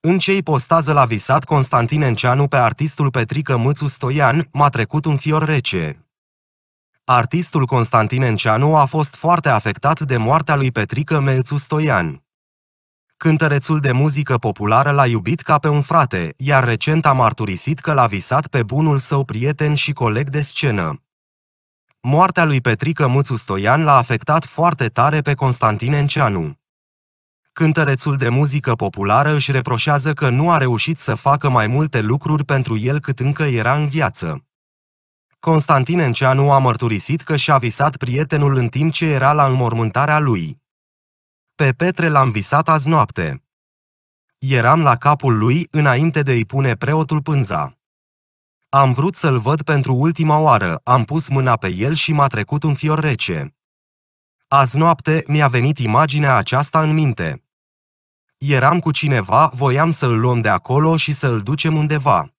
În cei postază la visat Constantin Enceanu pe artistul Petrică Mățu Stoian, m-a trecut un fior rece. Artistul Constantin Enceanu a fost foarte afectat de moartea lui Petrică Melțu Stoian. Cântărețul de muzică populară l-a iubit ca pe un frate, iar recent a marturisit că l-a visat pe bunul său prieten și coleg de scenă. Moartea lui Petrică Mățu Stoian l-a afectat foarte tare pe Constantin Enceanu. Cântărețul de muzică populară își reproșează că nu a reușit să facă mai multe lucruri pentru el cât încă era în viață. Constantin Enceanu a mărturisit că și-a visat prietenul în timp ce era la înmormântarea lui. Pe Petre l-am visat azi noapte. Eram la capul lui înainte de a-i pune preotul pânza. Am vrut să-l văd pentru ultima oară, am pus mâna pe el și m-a trecut un fior rece. Azi noapte mi-a venit imaginea aceasta în minte. Eram cu cineva, voiam să-l luăm de acolo și să-l ducem undeva.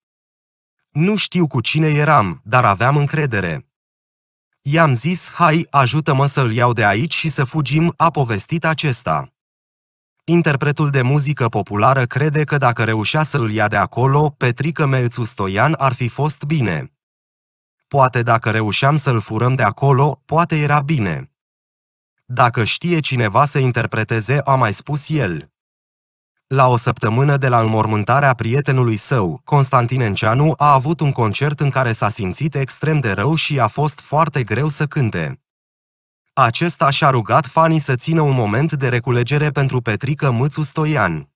Nu știu cu cine eram, dar aveam încredere. I-am zis, hai, ajută-mă să-l iau de aici și să fugim, a povestit acesta. Interpretul de muzică populară crede că dacă reușea să-l ia de acolo, Petrică Melțu Stoian ar fi fost bine. Poate dacă reușeam să-l furăm de acolo, poate era bine. Dacă știe cineva să interpreteze, a mai spus el. La o săptămână de la înmormântarea prietenului său, Constantin Enceanu a avut un concert în care s-a simțit extrem de rău și a fost foarte greu să cânte. Acesta și-a rugat fanii să țină un moment de reculegere pentru Petrică Mâțu Stoian.